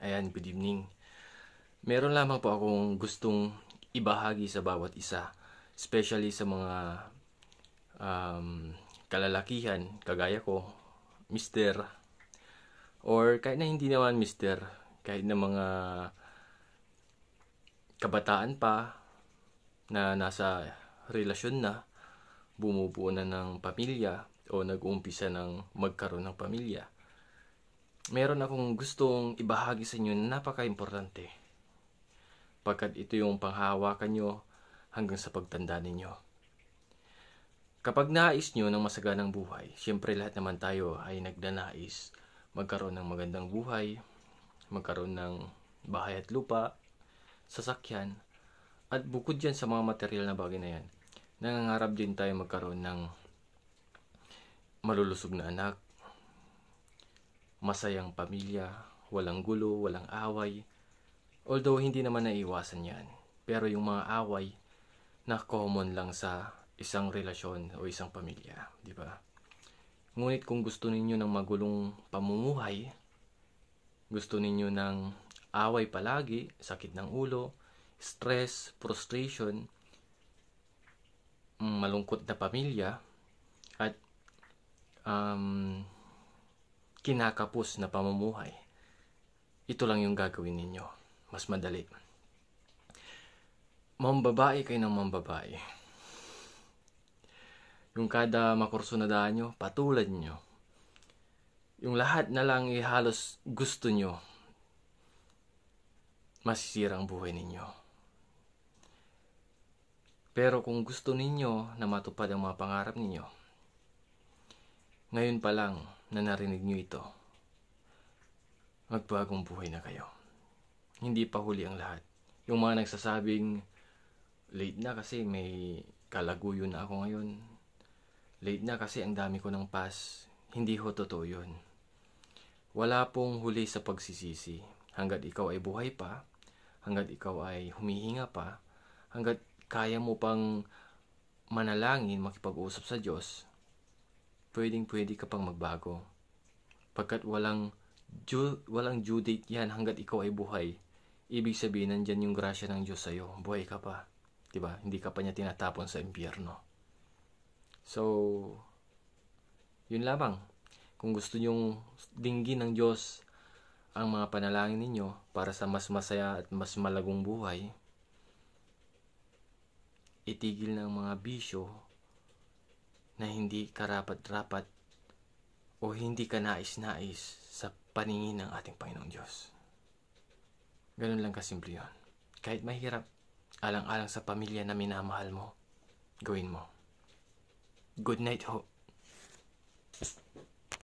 Ayan, good evening. Meron lamang po akong gustong ibahagi sa bawat isa, especially sa mga um, kalalakihan kagaya ko, mister, or kahit na hindi naman mister, kahit na mga kabataan pa na nasa relasyon na, bumubuo na ng pamilya o nag-uumpisa ng magkaroon ng pamilya meron akong gustong ibahagi sa inyo na napaka-importante. Pagkat ito yung panghawakan nyo hanggang sa pagtanda ninyo. Kapag nais nyo ng masaganang buhay, siyempre lahat naman tayo ay nagdanais magkaroon ng magandang buhay, magkaroon ng bahay at lupa, sasakyan, at bukod dyan sa mga material na bagay na yan, nangangarap din tayo magkaroon ng malulusog na anak, masayang pamilya, walang gulo, walang away. Although hindi naman naiwasan yan. Pero yung mga away na common lang sa isang relasyon o isang pamilya, di ba? Ngunit kung gusto ninyo ng magulong pamumuhay, gusto ninyo ng away palagi, sakit ng ulo, stress, frustration, malungkot na pamilya, at um, kinakapos na pamumuhay. Ito lang yung gagawin ninyo. Mas madali. Mambabae kayo ng mambabae. Yung kada makurso na daan nyo, patulad nyo. Yung lahat na lang ihalos eh, gusto nyo, masisira ang buhay ninyo. Pero kung gusto ninyo na matupad ang mga pangarap ninyo, ngayon pa lang, na narinig nyo ito, magbagong buhay na kayo. Hindi pa huli ang lahat. Yung mga nagsasabing, late na kasi may kalaguyo na ako ngayon. Late na kasi ang dami ko ng pass. Hindi ho totoo yun. Wala pong huli sa pagsisisi. Hanggat ikaw ay buhay pa, hanggat ikaw ay humihinga pa, hanggat kaya mo pang manalangin, makipag-usap sa Diyos, pwedeng pwede ka pang magbago. Pagkat walang due, walang due date yan hanggat ikaw ay buhay. Ibig sabihin, nandyan yung grasya ng Diyos sa'yo. Buhay ka pa. Diba? Hindi ka pa niya tinatapon sa impyerno. So, yun lamang. Kung gusto nyong dinggin ng Diyos ang mga panalangin ninyo para sa mas masaya at mas malagong buhay, itigil ng mga bisyo na hindi karapat-rapat o hindi ka nais-nais sa paningin ng ating Panginoong Diyos. Ganun lang kasimple yun. Kahit mahirap, alang-alang sa pamilya na minamahal mo, gawin mo. Good night ho.